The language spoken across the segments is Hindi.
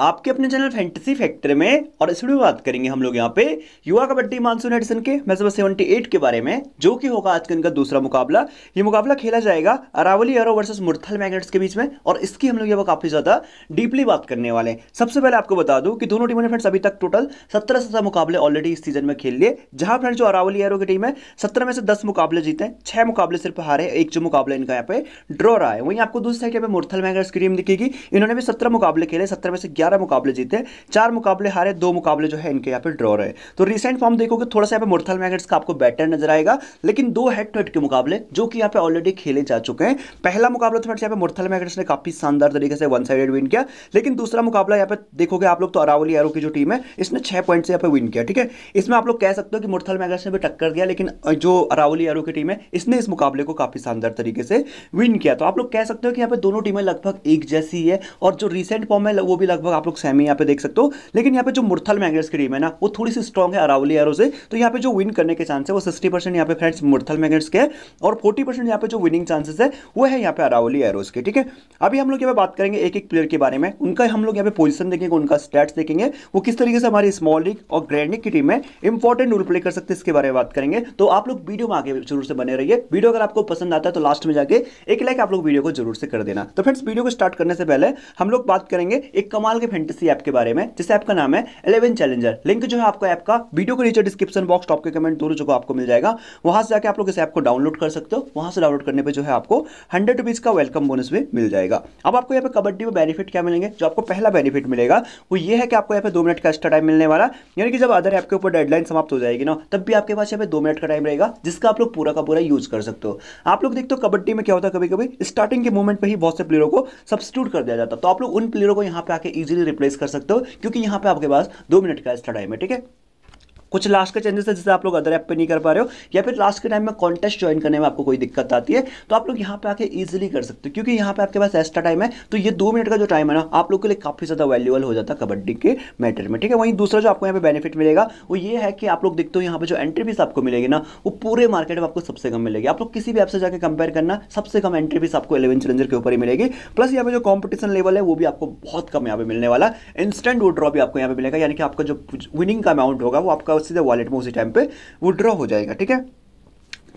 आपके अपने चैनल फैंटेसी फैक्ट्री में और इस वीडियो बात करेंगे हम लोग यहाँ पे युवा कबड्डी मानसून एडिशन के सेवेंटी एट के बारे में जो कि होगा आज के इनका दूसरा मुकाबला ये मुकाबला खेला जाएगा Aravali arrow versus Murthal magnets के बीच में और इसकी हम लोग यहाँ पर काफ़ी ज़्यादा डीपली बात करने वाले हैं सबसे पहले आपको बता दूँ कि दोनों टीमों ने फ्रेंड्स अभी तक टोटल सत्रह सत्रह मुकाबले ऑलरेडी इस सीजन में खेल लिए जहाँ फ्रेंड जो अरावली एरो की टीम है सत्रह में से दस मुकाबले जीते हैं छह मुकाबले सिर्फ हारे एक जो मुकाबला इनका यहाँ पे ड्रॉ रहा है वहीं आपको दूसरी साइड यहाँ पे मुरथल मैग्नेट्स की टीम दिखेगी इन्होंने भी सत्रह मुकाबले खेले सत्रह में से ग्यारह ग्यारह मुकाबले जीते चार मुकाबले हारे दो मुकाबले जो है इनके यहाँ पे ड्रॉ रहे तो रिसेंट फॉर्म देखोगे थोड़ा सा यहाँ पे मुर्थल मैगट्स का आपको बैटर नजर आएगा लेकिन दो हेड टू हेड के मुकाबले जो कि यहाँ पे ऑलरेडी खेले जा चुके हैं पहला मुकाबला तो यहाँ पे मुरथल मैगट्स ने काफी शानदार तरीके से वन साइडेड विन किया लेकिन दूसरा मुकाबला यहाँ पे देखोगे आप लोग तो अरावली एरो की जो टीम है इसने छह पॉइंट से यहाँ पे विन किया ठीक है इसमें आप लोग कह सकते हो कि मुरथल मैगट्स ने भी टक्कर दिया लेकिन जो अरावली एरो की टीम है इसने इस मुकाबले को काफी शानदार तरीके से विन किया तो आप लोग कह सकते हो कि यहाँ पे दोनों टीमें लगभग एक जैसी है और जो रिसेंट फॉर्म है वो भी लगभग आप लोग सेमी यहाँ पे देख सकते हो लेकिन यहाँ पे जो मुरथल मैगनेट्स की टीम है ना वो थोड़ी सी स्ट्रॉग है अरावली एरो से तो यहाँ पे जो विन करने के चांस है वो सिक्सटी परसेंट यहाँ पे फ्रेंड्स मुरथल मैगनेट्स के और फोर्टी परसेंट यहाँ पे जो विनिंग चांसेस है वो है यहाँ पे अरावली एरोज के ठीक है अभी हम लोग यहाँ पे बात करेंगे एक एक प्लेयर के बारे में उनका हम लोग यहाँ पे पोजिशन देखेंगे उनका स्टैट्स देखेंगे वो किस तरीके से हमारी स्मॉल लीग और ग्रैंड लीग की टीम में इंपॉर्टेंट रोल प्ले कर सकते इसके बारे में बात करेंगे तो आप लोग वीडियो में आगे जरूर से बने रहिए वीडियो अगर आपको पसंद आता है तो लास्ट में जाके एक लाइक आप लोग वीडियो को जरूर से कर देना तो फ्रेंड्स वीडियो को स्टार्ट करने से पहले हम लोग बात करेंगे एक कमाल के फैंटेसी ऐप के बारे में जिस ऐप का नाम है इलेवन चैलेंजर लिंक जो है आपको ऐप का वीडियो के नीचे डिस्क्रिप्शन बॉक्स टॉप के कमेंट दोनों जगह आपको मिल जाएगा वहां से जाकर आप लोग इस ऐप को डाउनलोड कर सकते हो वहां से डाउनलोड करने पर जो है आपको हंड्रेड रुपीज का वेलकम बोनस भी मिल जाएगा अब आपको यहाँ पर कबड्डी में बेनिफिट क्या मिलेंगे जो आपको पहला बेनिफिट मिलेगा वो ये है कि आपको यहाँ पर दो मिनट का एक्स्ट्रा टाइम मिलने वाला यानी कि जब अदर ऐप के ऊपर डेडलाइन समाप्त हो जाएगी ना तब भी आपके पास यहाँ पर दो मिनट का टाइम रहेगा जिसका आप लोग पूरा का पूरा यूज कर सकते हो आप लोग देखते हो कबड्डी में क्या होता है कभी कभी स्टार्टिंग के मोमेंट पर ही बहुत से प्लेयरों को सब्सिट्यूट कर दिया जाता तो आप लोग उन प्लेयरों को यहाँ पे आके इजिली इजीली रिप्लेस कर सकते हो क्योंकि यहाँ पे आपके पास दो मिनट का एक्स्ट्रा टाइम है ठीक है कुछ लास्ट के चेंजेस है जिससे आप लोग अदर ऐप पे नहीं कर पा रहे हो या फिर लास्ट के टाइम में कॉन्टेस्ट ज्वाइन करने में आपको कोई दिक्कत आती है तो आप लोग यहाँ पे आके इजिली कर सकते हो क्योंकि यहाँ पे आपके पास एक्स्ट्रा टाइम है तो ये दो मिनट का जो टाइम है ना आप लोग के लिए काफी ज्यादा वैल्यूबल हो जाता है कबड्डी के मैटर में ठीक है वहीं दूसरा जो आपको यहाँ पे बेनिफिट मिलेगा वो ये है कि आप लोग देखते हो यहाँ पे जो एंट्री फीस आपको मिलेगी ना वो पूरे मार्केट में आपको सबसे कम मिलेगी आप लोग किसी भी ऐप से जाकर कंपेयर करना सबसे कम एंट्री फीस आपको इलेवन चैलेंजर के ऊपर ही मिलेगी प्लस यहाँ पे जो कॉम्पिटिशन लेवल है वो भी आपको बहुत कम यहाँ पे मिलने वाला इंस्टेंट विड्रॉ भी आपको यहाँ पे मिलेगा यानी कि आपका जो विनिंग का अमाउंट होगा वो आपका और सीधे वॉलेट में उसी टाइम पे विड्रॉ हो जाएगा ठीक है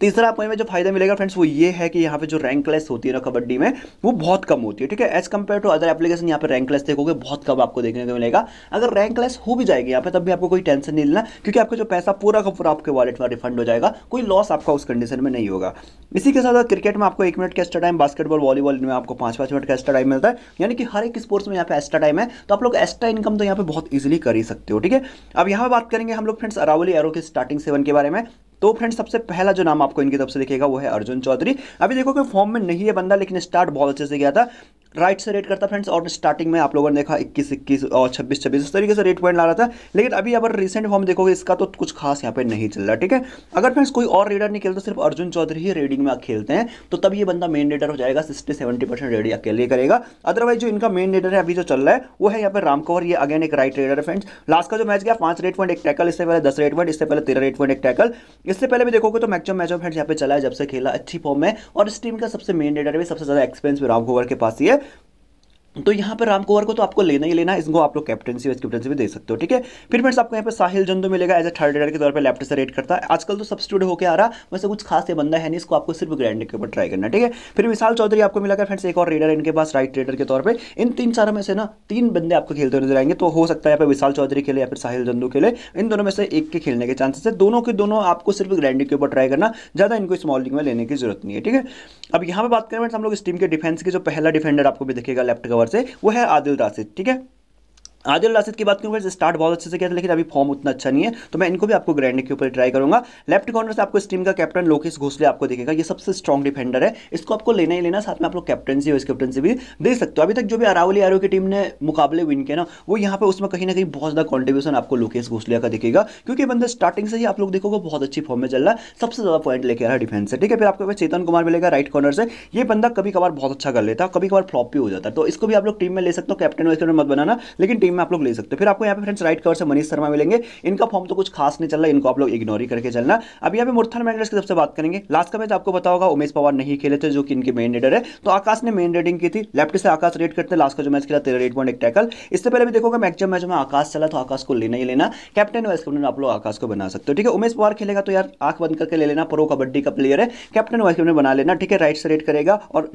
तीसरा आपको इनमें जो फायदा मिलेगा फ्रेंड्स वो ये है कि यहाँ पे जो रैंकलेस होती है ना कबड्डी में वो बहुत कम होती है ठीक है as compare to other application यहाँ पे रैंक देखोगे बहुत कम आपको देखने को मिलेगा अगर रैंक हो भी जाएगी यहाँ पे तब भी आपको कोई टेंशन नहीं लेना क्योंकि आपका जो पैसा पूरा का पूरा आपके वॉलेट में रिफंड हो जाएगा कोई लॉस आपका उस कंडीशन में नहीं होगा इसी के साथ क्रिकेट में आपको एक मिनट का एक्स्ट्रा टाइम बास्केटबॉल वॉलीबॉल में आपको पाँच पाँच मिनट का एक्स्ट्रा टाइम मिलता है यानी कि हर एक स्पोर्ट्स में यहाँ पे एक्स्ट्रा टाइम है तो आप लोग एक्स्ट्रा इनकम तो यहाँ पे बहुत ईजिली कर ही सकते हो ठीक है अब यहाँ पर बात करेंगे हम लोग फ्रेंड्स अरावली एरो के स्टार्टिंग सेवन के बारे में तो फ्रेंड सबसे पहला जो नाम आपको इनकी तरफ से दिखेगा वो है अर्जुन चौधरी अभी देखो कि फॉर्म में नहीं है बंदा लेकिन स्टार्ट बहुत अच्छे से गया था राइट से रेट करता फ्रेंड्स और स्टार्टिंग में आप लोगों ने देखा इक्कीस इक्कीस और छब्बीस छब्बीस इस तरीके से रेट पॉइंट ला रहा था लेकिन अभी अगर रिसेंट फॉर्म देखोगे इसका तो कुछ खास यहाँ पे नहीं चल रहा ठीक है अगर फ्रेंड्स कोई और रेडर नहीं खेलता सिर्फ अर्जुन चौधरी ही रेडिंग में खेलते हैं तो तब ये बंदा मेन रेडर हो जाएगा सिक्सटी सेवेंटी परसेंट रेडिंग अकेले करेगा अदरवाइज जो इनका मेन रेडर है अभी जो चल रहा है वो है यहाँ पर रामकवर ये अगेन एक राइट रेडर है फ्रेंड्स लास्ट का जो मैच गया पांच रेट पॉइंट एक टैकल इससे पहले दस रेट पॉइंट इससे पहले तेरह रेट पॉइंट एक टैकल इससे पहले भी देखोगे तो मैक्सिम मैच ऑफ फ्रेंड्स यहाँ पे चला है जब से खेला अच्छी फॉर्म में और इस टीम का सबसे मेन रेडर भी सबसे ज्यादा एक्सपेंस भी कवर के पास ही है तो यहाँ पर राम कुंवर को तो आपको लेना ही लेना है इसको आप लोग कैप्टनसी वाइस कैप्टनसी भी दे सकते हो ठीक है फिर फ्रेंड्स आपको यहाँ पे साहिल जंदू मिलेगा एज ए थर्ड रेडर के तौर पर लेफ्ट से रेड करता है आजकल तो सब स्टूड होकर आ रहा वैसे कुछ खास ये बंदा है नहीं इसको आपको सिर्फ ग्रैंड के ऊपर ट्राई करना ठीक है फिर विशाल चौधरी आपको मिलेगा फ्रेंड्स एक और रेडर इनके पास राइट रेडर के तौर पर इन तीन चारों में से ना तीन बंदे आपको खेलते हुए नजर आएंगे तो हो सकता है यहाँ पर विशाल चौधरी खेले या फिर साहिल जंदू खेले इन दोनों में से एक के खेलने के चांसेस है दोनों के दोनों आपको सिर्फ ग्रैंड के ऊपर ट्राई करना ज़्यादा इनको स्मॉल लिंग में लेने की जरूरत नहीं है ठीक है अब यहाँ पर बात करें हम लोग इस टीम के डिफेंस के जो पहला डिफेंडर आपको भी दिखेगा लेफ्ट कवर से वो है आदिल राशिद ठीक है आदिल राशिद की बात करूँ स्टार्ट बहुत अच्छे से किया था लेकिन अभी फॉर्म उतना अच्छा नहीं है तो मैं इनको भी आपको ग्रैंड के ऊपर ट्राई करूंगा लेफ्ट कॉर्नर से आपको इस टीम का कैप्टन लोकेश घोसले आपको देखेगा ये सबसे स्ट्रॉन्ग डिफेंडर है इसको आपको लेना ही लेना साथ में आप लोग कैप्टनसी वाइस कैप्टनसी भी देख सकते हो अभी तक जो भी अरावली आरो की टीम ने मुकाबले विन किया ना वो यहाँ पर उसमें कहीं ना कहीं बहुत ज़्यादा कॉन्ट्रीब्यूशन आपको लोकेश घोसले का दिखेगा क्योंकि बंदा स्टार्टिंग से ही आप लोग देखोगे बहुत अच्छी फॉर्म में चल रहा है सबसे ज़्यादा पॉइंट लेके आ रहा है डिफेंस से ठीक है फिर आपके पास चेतन कुमार मिलेगा राइट कॉर्नर से ये बंदा कभी कभार बहुत अच्छा कर लेता है कभी कभार फ्लॉप भी हो जाता है तो इसको भी आप लोग टीम में ले सकते हो कैप्टन वाइस कैप्टन मत बनाना लेकिन टीम में आप लोग ले सकते हो फिर आपको यहाँ पे फ्रेंड्स राइट कवर से मनीष शर्मा मिलेंगे इनका फॉर्म तो कुछ खास नहीं चल रहा इनको आप लोग इग्नोर ही करके चलना अब यहाँ पे मुर्थन मैंडर्स की तरफ से बात करेंगे लास्ट का मैच आपको पता होगा उमेश पवार नहीं खेले थे जो कि इनके मेन रेडर है तो आकाश ने मेन रेडिंग की थी लेफ्ट से आकाश रेड करते हैं लास्ट का जो मैच खेला तेरह रेड पॉइंट एक टैकल इससे पहले भी देखोगे मैक्सिमम मैच में आकाश चला तो आकाश को लेना ही लेना कैप्टन वाइस कैप्टन आप लोग आकाश को बना सकते हो ठीक है उमेश पवार खेलेगा तो यार आंख बंद करके ले लेना प्रो कबड्डी का प्लेयर है कैप्टन वाइस कैप्टन बना लेना ठीक है राइट से रेड करेगा और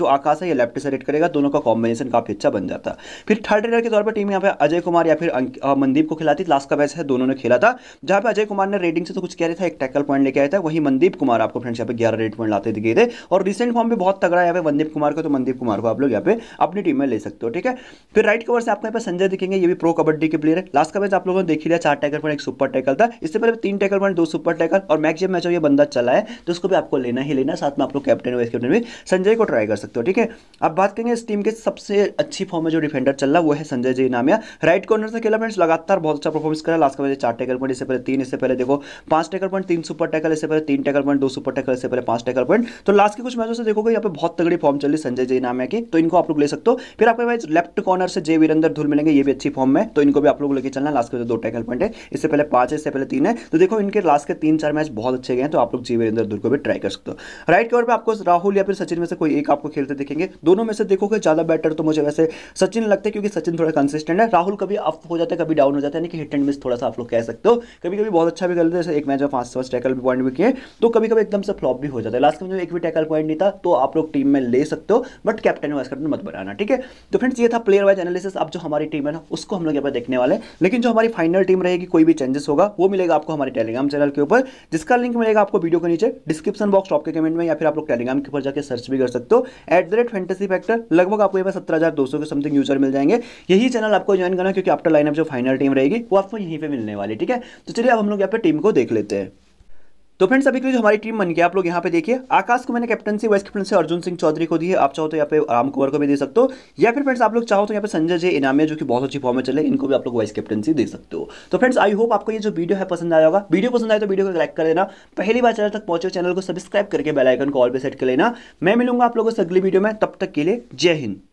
जो आकाश है ये लेफ्ट से रेड करेगा दोनों का कॉम्बिनेशन काफी अच्छा बन जाता फिर थर्ड रेडर के तौर पर टीम टीम यहाँ पे अजय कुमार या फिर मनदीप को खिलाती लास्ट का मैच है दोनों ने खेला था जहाँ पे अजय कुमार ने रेडिंग से तो कुछ कह रहे थे एक टैकल पॉइंट लेके आया था वही मनदीप कुमार आपको फ्रेंड्स यहाँ पे ग्यारह रेड पॉइंट लाते दिखे थे और रिसेंट फॉर्म भी बहुत तगड़ा यहाँ पे मनदीप कुमार को तो मनदीप कुमार को आप लोग यहाँ पे अपनी टीम में ले सकते हो ठीक है फिर राइट कवर से आपको यहाँ पर संजय दिखेंगे ये भी प्रो कबड्डी के प्लेयर है लास्ट का मैच आप लोगों ने देखी लिया चार टैकल पॉइंट एक सुपर टैकल था इससे पहले तीन टैकल पॉइंट दो सुपर टैकल और मैक्स जब मैच ये बंदा चला है तो उसको भी आपको लेना ही लेना साथ में आप लोग कैप्टन वाइस कैप्टन भी संजय को ट्राई कर सकते हो ठीक है अब बात करेंगे इस टीम के सबसे अच्छी फॉर्म में जो डिफेंडर चल रहा है वो है संजय जी नाम है राइट कॉर्नर से खेला फ्रेंड्स लगातार बहुत अच्छा परफॉर्मेंस करा लास्ट का मैच चार टैकल पॉइंट इससे पहले तीन इससे पहले देखो पांच टैकल पॉइंट तीन सुपर टैकल इससे पहले तीन टैकल पॉइंट दो सुपर टैकल इससे पहले पांच टैकल पॉइंट तो लास्ट के कुछ मैचों से देखोगे यहाँ पर बहुत तगड़ी फॉर्म चल रही संजय जी नाम है कि तो इनको आप लोग ले सकते हो फिर आपके पास लेफ्ट कॉर्नर से जय वीरेंद्र धुल मिलेंगे ये भी अच्छी फॉर्म में तो इनको भी आप लोग लेकर चलना लास्ट के तो दो टैकल पॉइंट है इससे पहले पांच है इससे पहले तीन है तो देखो इनके लास्ट के तीन चार मैच बहुत अच्छे गए तो आप लोग जय वीरेंद्र धुल को भी ट्राई कर सकते हो राइट कॉर्नर पर आपको राहुल या फिर सचिन में से कोई एक आपको खेलते देखेंगे दोनों में से देखोगे ज्यादा बेटर तो मुझे वैसे सचिन लगते हैं क्योंकि सचिन थोड़ा कंसिस्टेंट कंसिस्टेंट है राहुल कभी अप हो जाता है कभी डाउन हो जाता है यानी कि हिट एंड मिस थोड़ा सा आप लोग कह सकते हो कभी कभी बहुत अच्छा भी कर लेते हैं एक मैच में पाँच पाँच टैकल पॉइंट भी किए तो कभी कभी एकदम से फ्लॉप भी हो जाता है लास्ट में जो एक भी टैकल पॉइंट नहीं था तो आप लोग टीम में ले सकते हो बट कैप्टन वाइस कैप्टन मत बनाना ठीक है तो फ्रेंड्स ये था प्लेयर वाइज एनालिसिस अब जो हमारी टीम है ना उसको हम लोग यहाँ पर देखने वाले लेकिन जो हमारी फाइनल टीम रहेगी कोई भी चेंजेस होगा वो मिलेगा आपको हमारे टेलीग्राम चैनल के ऊपर जिसका लिंक मिलेगा आपको वीडियो के नीचे डिस्क्रिप्शन बॉक्स टॉप के कमेंट में या फिर आप लोग टेलीग्राम के ऊपर जाकर सर्च भी कर सकते हो at the rate fantasy factor लगभग आपको यहाँ पर सत्रह हजार दो सौ के समथिंग यूजर मिल जाएंगे यही चैनल आपको ज्वाइन करना क्योंकि आफ्टर लाइनअप जो फाइनल टीम रहेगी वो आपको यहीं पर मिलने वाली ठीक है तो चलिए अब हम लोग यहाँ पे टीम को देख लेते हैं तो फ्रेंड्स अभी के लिए जो हमारी टीम बन गया आप लोग यहाँ पे देखिए आकाश को मैंने captaincy vice captaincy Arjun Singh Chaudhary को दी है आप चाहो तो यहाँ पे राम कुंवर को भी दे सकते हो या फिर फ्रेंड्स आप लोग चाहो तो यहाँ पे संजय जी इनामे जो कि बहुत अच्छी फॉर्म में चले इनको भी आप लोग वाइस कैप्टनसी दे सकते हो तो फ्रेंड्स आई होप आपको ये जो वीडियो है पसंद आया होगा वीडियो पसंद आए तो वीडियो को लाइक कर देना पहली बार चैनल तक पहुंचे चैनल को सब्सक्राइब करके बेलाइकन को ऑल पे सेट कर लेना मैं मिलूंगा आप लोगों से अगली वीडियो में तब तक के लिए जय हिंद